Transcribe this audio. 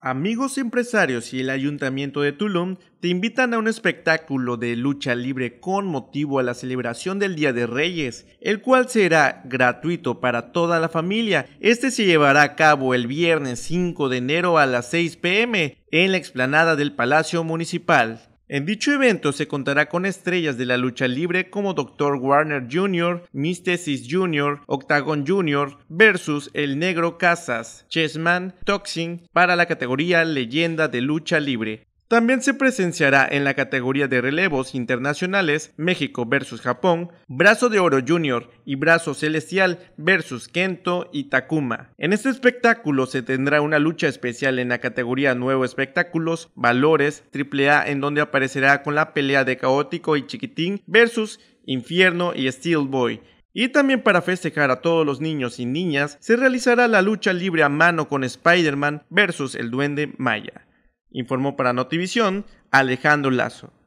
Amigos empresarios y el Ayuntamiento de Tulum te invitan a un espectáculo de lucha libre con motivo a la celebración del Día de Reyes, el cual será gratuito para toda la familia. Este se llevará a cabo el viernes 5 de enero a las 6 pm en la explanada del Palacio Municipal. En dicho evento se contará con estrellas de la lucha libre como Dr. Warner Jr., Mystesis Jr., Octagon Jr. versus El Negro Casas, Chessman, Toxin para la categoría Leyenda de Lucha Libre. También se presenciará en la categoría de relevos internacionales México versus Japón, Brazo de Oro Junior y Brazo Celestial versus Kento y Takuma. En este espectáculo se tendrá una lucha especial en la categoría Nuevo Espectáculos, Valores, AAA en donde aparecerá con la pelea de Caótico y Chiquitín versus Infierno y Steel Boy. Y también para festejar a todos los niños y niñas, se realizará la lucha libre a mano con Spider-Man versus el Duende Maya informó para Notivisión Alejandro Lazo.